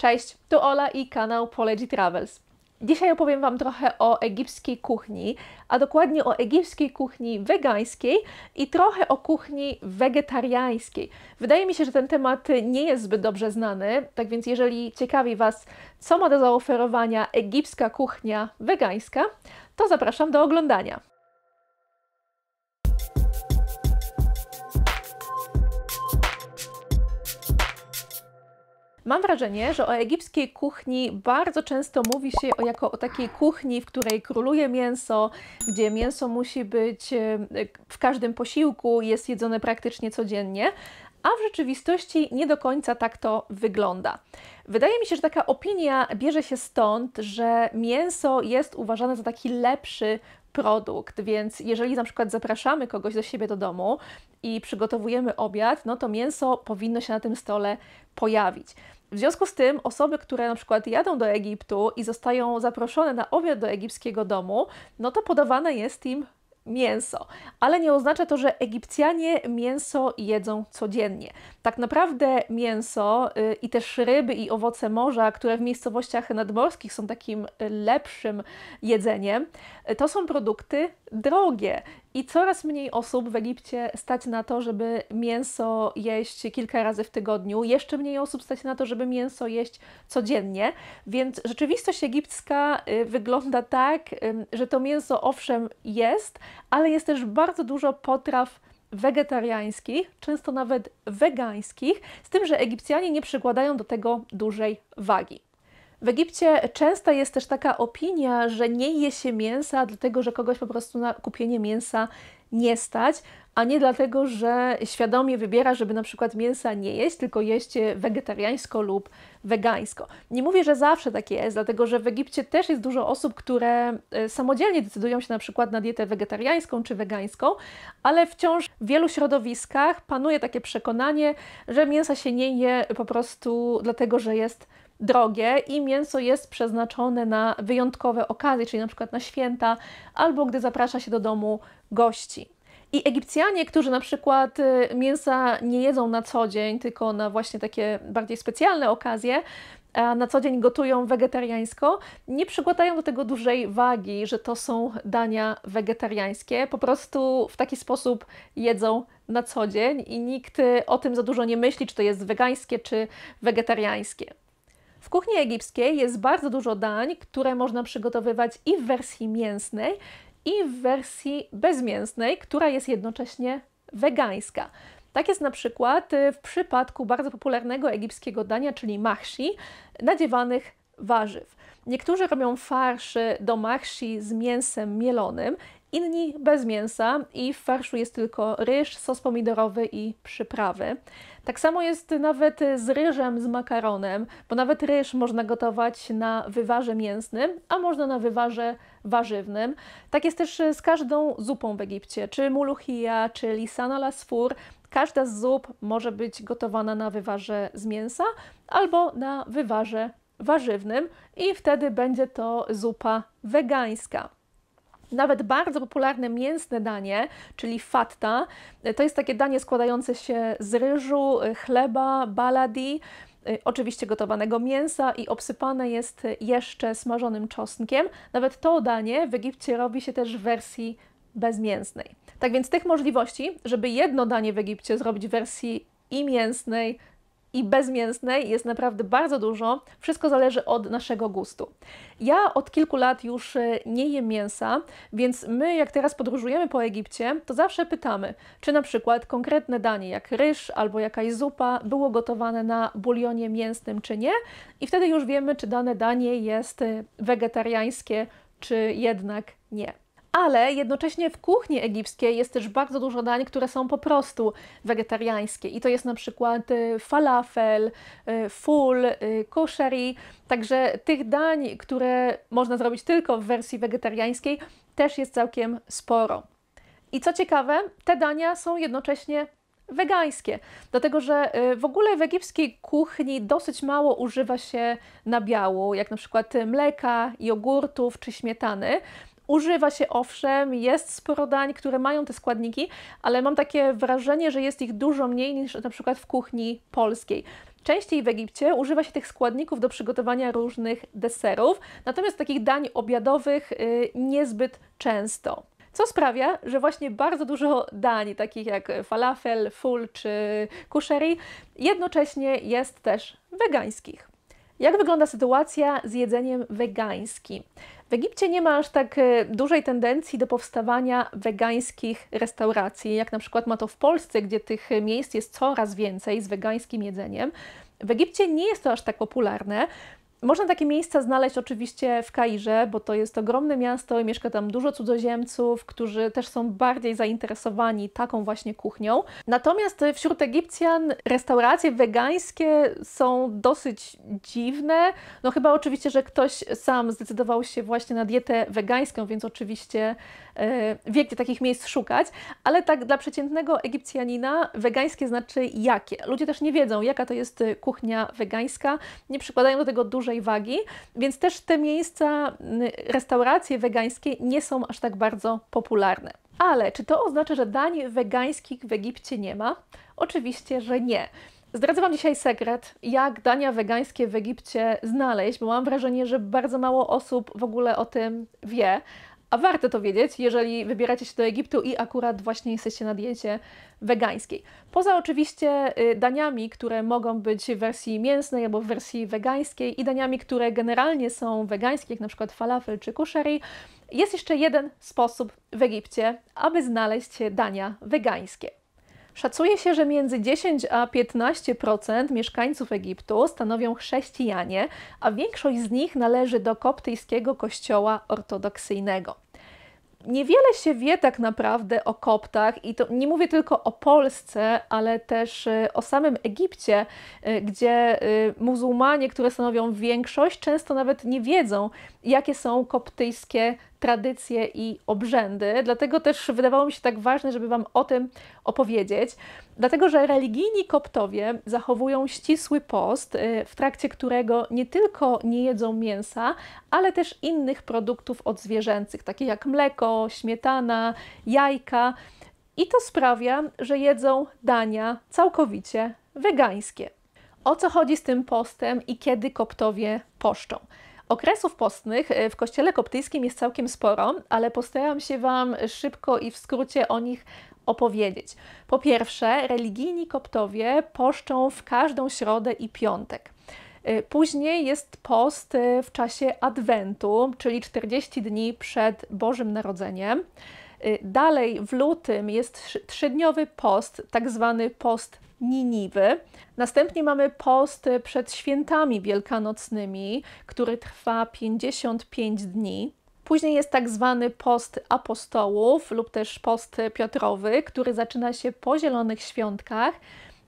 Cześć, tu Ola i kanał Polegi Travels. Dzisiaj opowiem Wam trochę o egipskiej kuchni, a dokładnie o egipskiej kuchni wegańskiej i trochę o kuchni wegetariańskiej. Wydaje mi się, że ten temat nie jest zbyt dobrze znany, tak więc jeżeli ciekawi Was, co ma do zaoferowania egipska kuchnia wegańska, to zapraszam do oglądania. Mam wrażenie, że o egipskiej kuchni bardzo często mówi się o, jako o takiej kuchni, w której króluje mięso, gdzie mięso musi być e, w każdym posiłku, jest jedzone praktycznie codziennie, a w rzeczywistości nie do końca tak to wygląda. Wydaje mi się, że taka opinia bierze się stąd, że mięso jest uważane za taki lepszy produkt, więc jeżeli na przykład zapraszamy kogoś do siebie do domu i przygotowujemy obiad, no to mięso powinno się na tym stole pojawić. W związku z tym osoby, które na przykład jadą do Egiptu i zostają zaproszone na obiad do egipskiego domu, no to podawane jest im mięso. Ale nie oznacza to, że Egipcjanie mięso jedzą codziennie. Tak naprawdę mięso y, i też ryby i owoce morza, które w miejscowościach nadmorskich są takim lepszym jedzeniem, y, to są produkty drogie i coraz mniej osób w Egipcie stać na to, żeby mięso jeść kilka razy w tygodniu. Jeszcze mniej osób stać na to, żeby mięso jeść codziennie. Więc rzeczywistość egipska y, wygląda tak, że to mięso owszem jest, ale jest też bardzo dużo potraw wegetariańskich, często nawet wegańskich, z tym, że Egipcjanie nie przykładają do tego dużej wagi. W Egipcie często jest też taka opinia, że nie je się mięsa, dlatego że kogoś po prostu na kupienie mięsa nie stać, a nie dlatego, że świadomie wybiera, żeby na przykład mięsa nie jeść, tylko jeść wegetariańsko lub wegańsko. Nie mówię, że zawsze tak jest, dlatego że w Egipcie też jest dużo osób, które e, samodzielnie decydują się na przykład na dietę wegetariańską czy wegańską, ale wciąż w wielu środowiskach panuje takie przekonanie, że mięsa się nie je po prostu dlatego, że jest drogie i mięso jest przeznaczone na wyjątkowe okazje, czyli na przykład na święta albo gdy zaprasza się do domu gości. I Egipcjanie, którzy na przykład y, mięsa nie jedzą na co dzień, tylko na właśnie takie bardziej specjalne okazje, a na co dzień gotują wegetariańsko, nie przykładają do tego dużej wagi, że to są dania wegetariańskie. Po prostu w taki sposób jedzą na co dzień i nikt y, o tym za dużo nie myśli, czy to jest wegańskie, czy wegetariańskie. W kuchni egipskiej jest bardzo dużo dań, które można przygotowywać i w wersji mięsnej, i w wersji bezmięsnej, która jest jednocześnie wegańska. Tak jest na przykład y, w przypadku bardzo popularnego egipskiego dania, czyli mahshi, nadziewanych warzyw. Niektórzy robią farsz do mahshi z mięsem mielonym inni bez mięsa i w farszu jest tylko ryż, sos pomidorowy i przyprawy. Tak samo jest nawet z ryżem, z makaronem, bo nawet ryż można gotować na wywarze mięsnym, a można na wywarze warzywnym. Tak jest też z każdą zupą w Egipcie, czy muluchia, czy lisana lasfur. Każda z zup może być gotowana na wywarze z mięsa albo na wywarze warzywnym i wtedy będzie to zupa wegańska. Nawet bardzo popularne mięsne danie, czyli fatta, to jest takie danie składające się z ryżu, chleba, baladi, y, oczywiście gotowanego mięsa i obsypane jest jeszcze smażonym czosnkiem. Nawet to danie w Egipcie robi się też w wersji bezmięsnej. Tak więc tych możliwości, żeby jedno danie w Egipcie zrobić w wersji i mięsnej, i bezmięsnej jest naprawdę bardzo dużo. Wszystko zależy od naszego gustu. Ja od kilku lat już e, nie jem mięsa, więc my, jak teraz podróżujemy po Egipcie, to zawsze pytamy, czy na przykład konkretne danie, jak ryż albo jakaś zupa, było gotowane na bulionie mięsnym, czy nie. I wtedy już wiemy, czy dane danie jest e, wegetariańskie, czy jednak nie ale jednocześnie w kuchni egipskiej jest też bardzo dużo dań, które są po prostu wegetariańskie. I to jest na przykład y, falafel, y, ful, y, koszeri. Także tych dań, które można zrobić tylko w wersji wegetariańskiej, też jest całkiem sporo. I co ciekawe, te dania są jednocześnie wegańskie, dlatego że w ogóle w egipskiej kuchni dosyć mało używa się nabiału, jak na przykład mleka, jogurtów czy śmietany. Używa się owszem, jest sporo dań, które mają te składniki, ale mam takie wrażenie, że jest ich dużo mniej niż na przykład w kuchni polskiej. Częściej w Egipcie używa się tych składników do przygotowania różnych deserów, natomiast takich dań obiadowych yy, niezbyt często. Co sprawia, że właśnie bardzo dużo dań, takich jak falafel, ful czy kusheri, jednocześnie jest też wegańskich. Jak wygląda sytuacja z jedzeniem wegańskim? W Egipcie nie ma aż tak e, dużej tendencji do powstawania wegańskich restauracji, jak na przykład ma to w Polsce, gdzie tych miejsc jest coraz więcej z wegańskim jedzeniem. W Egipcie nie jest to aż tak popularne, można takie miejsca znaleźć oczywiście w Kairze, bo to jest ogromne miasto i mieszka tam dużo cudzoziemców, którzy też są bardziej zainteresowani taką właśnie kuchnią. Natomiast wśród Egipcjan restauracje wegańskie są dosyć dziwne. No chyba oczywiście, że ktoś sam zdecydował się właśnie na dietę wegańską, więc oczywiście Y, wie, gdzie takich miejsc szukać, ale tak dla przeciętnego Egipcjanina wegańskie znaczy jakie. Ludzie też nie wiedzą, jaka to jest y, kuchnia wegańska, nie przykładają do tego dużej wagi, więc też te miejsca, y, restauracje wegańskie nie są aż tak bardzo popularne. Ale czy to oznacza, że dań wegańskich w Egipcie nie ma? Oczywiście, że nie. Zdradzę Wam dzisiaj sekret, jak dania wegańskie w Egipcie znaleźć, bo mam wrażenie, że bardzo mało osób w ogóle o tym wie. A warto to wiedzieć, jeżeli wybieracie się do Egiptu i akurat właśnie jesteście na diecie wegańskiej. Poza oczywiście y, daniami, które mogą być w wersji mięsnej albo w wersji wegańskiej i daniami, które generalnie są wegańskie, jak na przykład falafel czy kushari, jest jeszcze jeden sposób w Egipcie, aby znaleźć dania wegańskie. Szacuje się, że między 10 a 15% mieszkańców Egiptu stanowią chrześcijanie, a większość z nich należy do koptyjskiego kościoła ortodoksyjnego. Niewiele się wie tak naprawdę o Koptach i to nie mówię tylko o Polsce, ale też y, o samym Egipcie, y, gdzie y, muzułmanie, które stanowią większość, często nawet nie wiedzą, jakie są koptyjskie tradycje i obrzędy. Dlatego też wydawało mi się tak ważne, żeby Wam o tym opowiedzieć. Dlatego, że religijni koptowie zachowują ścisły post, y, w trakcie którego nie tylko nie jedzą mięsa, ale też innych produktów odzwierzęcych, takich jak mleko, śmietana, jajka. I to sprawia, że jedzą dania całkowicie wegańskie. O co chodzi z tym postem i kiedy koptowie poszczą? Okresów postnych e, w kościele koptyjskim jest całkiem sporo, ale postaram się Wam szybko i w skrócie o nich opowiedzieć. Po pierwsze, religijni koptowie poszczą w każdą środę i piątek. E, później jest post e, w czasie Adwentu, czyli 40 dni przed Bożym Narodzeniem. Y, dalej w lutym jest trzydniowy post, tak zwany post Niniwy. Następnie mamy post przed świętami wielkanocnymi, który trwa 55 dni. Później jest tak zwany post apostołów lub też post Piotrowy, który zaczyna się po Zielonych Świątkach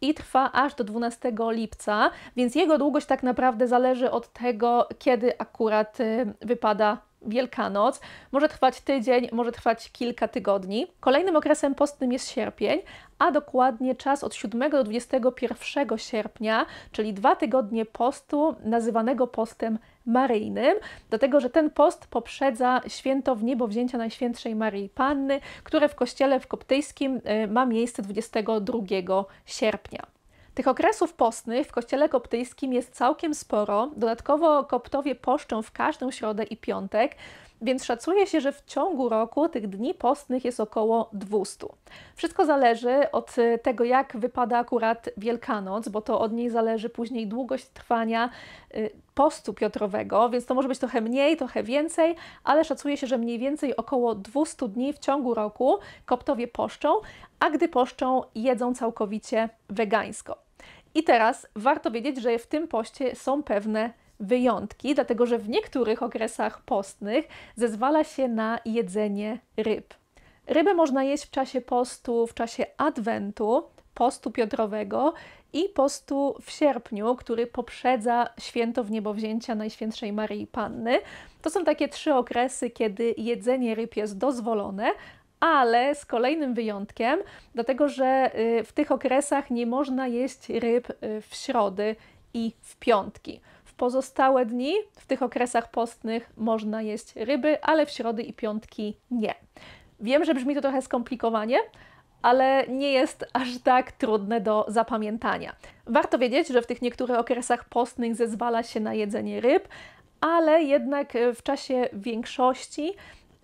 i trwa aż do 12 lipca, więc jego długość tak naprawdę zależy od tego, kiedy akurat y, wypada Wielkanoc. Może trwać tydzień, może trwać kilka tygodni. Kolejnym okresem postnym jest sierpień, a dokładnie czas od 7 do 21 sierpnia, czyli dwa tygodnie postu nazywanego postem maryjnym, dlatego że ten post poprzedza święto w niebo wzięcia Najświętszej Maryi Panny, które w kościele w koptyjskim y, ma miejsce 22 sierpnia. Tych okresów postnych w kościele koptyjskim jest całkiem sporo. Dodatkowo koptowie poszczą w każdą środę i piątek, więc szacuje się, że w ciągu roku tych dni postnych jest około 200. Wszystko zależy od e, tego, jak wypada akurat Wielkanoc, bo to od niej zależy później długość trwania e, postu Piotrowego, więc to może być trochę mniej, trochę więcej, ale szacuje się, że mniej więcej około 200 dni w ciągu roku koptowie poszczą, a gdy poszczą, jedzą całkowicie wegańsko. I teraz warto wiedzieć, że w tym poście są pewne wyjątki, dlatego że w niektórych okresach postnych zezwala się na jedzenie ryb. Ryby można jeść w czasie postu, w czasie adwentu, postu Piotrowego i postu w sierpniu, który poprzedza święto w niebowzięcia Najświętszej Maryi Panny. To są takie trzy okresy, kiedy jedzenie ryb jest dozwolone, ale z kolejnym wyjątkiem, dlatego że y, w tych okresach nie można jeść ryb y, w środy i w piątki. W pozostałe dni, w tych okresach postnych, można jeść ryby, ale w środy i piątki nie. Wiem, że brzmi to trochę skomplikowanie, ale nie jest aż tak trudne do zapamiętania. Warto wiedzieć, że w tych niektórych okresach postnych zezwala się na jedzenie ryb, ale jednak y, w czasie większości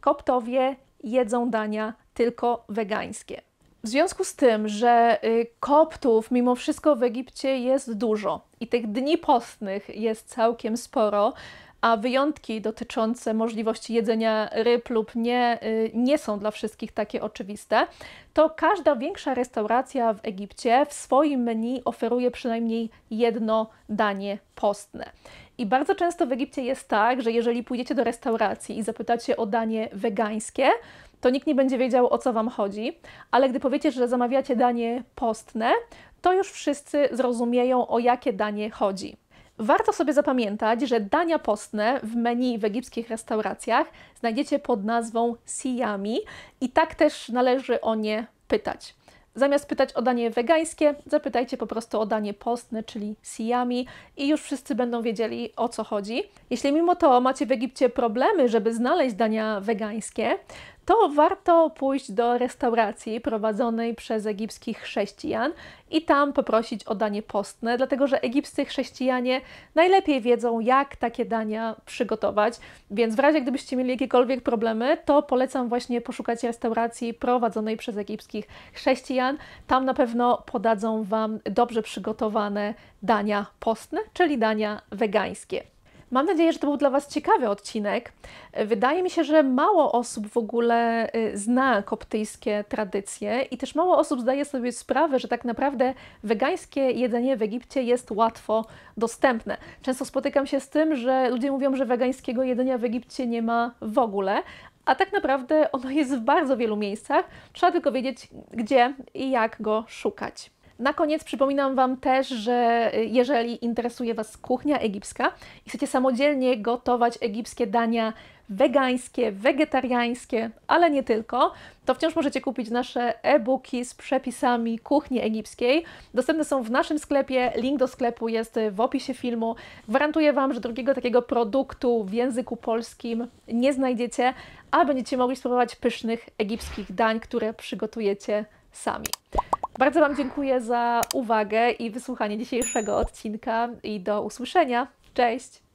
koptowie jedzą dania tylko wegańskie. W związku z tym, że y, koptów mimo wszystko w Egipcie jest dużo i tych dni postnych jest całkiem sporo, a wyjątki dotyczące możliwości jedzenia ryb lub nie, y, nie są dla wszystkich takie oczywiste, to każda większa restauracja w Egipcie w swoim menu oferuje przynajmniej jedno danie postne. I bardzo często w Egipcie jest tak, że jeżeli pójdziecie do restauracji i zapytacie o danie wegańskie, to nikt nie będzie wiedział o co Wam chodzi, ale gdy powiecie, że zamawiacie danie postne, to już wszyscy zrozumieją o jakie danie chodzi. Warto sobie zapamiętać, że dania postne w menu w egipskich restauracjach znajdziecie pod nazwą siami i tak też należy o nie pytać. Zamiast pytać o danie wegańskie, zapytajcie po prostu o danie postne, czyli siami i już wszyscy będą wiedzieli o co chodzi. Jeśli mimo to macie w Egipcie problemy, żeby znaleźć dania wegańskie, to warto pójść do restauracji prowadzonej przez egipskich chrześcijan i tam poprosić o danie postne, dlatego że egipscy chrześcijanie najlepiej wiedzą, jak takie dania przygotować. Więc w razie gdybyście mieli jakiekolwiek problemy, to polecam właśnie poszukać restauracji prowadzonej przez egipskich chrześcijan. Tam na pewno podadzą Wam dobrze przygotowane dania postne, czyli dania wegańskie. Mam nadzieję, że to był dla Was ciekawy odcinek. Wydaje mi się, że mało osób w ogóle y, zna koptyjskie tradycje i też mało osób zdaje sobie sprawę, że tak naprawdę wegańskie jedzenie w Egipcie jest łatwo dostępne. Często spotykam się z tym, że ludzie mówią, że wegańskiego jedzenia w Egipcie nie ma w ogóle, a tak naprawdę ono jest w bardzo wielu miejscach. Trzeba tylko wiedzieć, gdzie i jak go szukać. Na koniec przypominam Wam też, że y, jeżeli interesuje Was kuchnia egipska i chcecie samodzielnie gotować egipskie dania wegańskie, wegetariańskie, ale nie tylko, to wciąż możecie kupić nasze e-booki z przepisami kuchni egipskiej. Dostępne są w naszym sklepie, link do sklepu jest w opisie filmu. Gwarantuję Wam, że drugiego takiego produktu w języku polskim nie znajdziecie, a będziecie mogli spróbować pysznych egipskich dań, które przygotujecie sami. Bardzo Wam dziękuję za uwagę i wysłuchanie dzisiejszego odcinka i do usłyszenia. Cześć!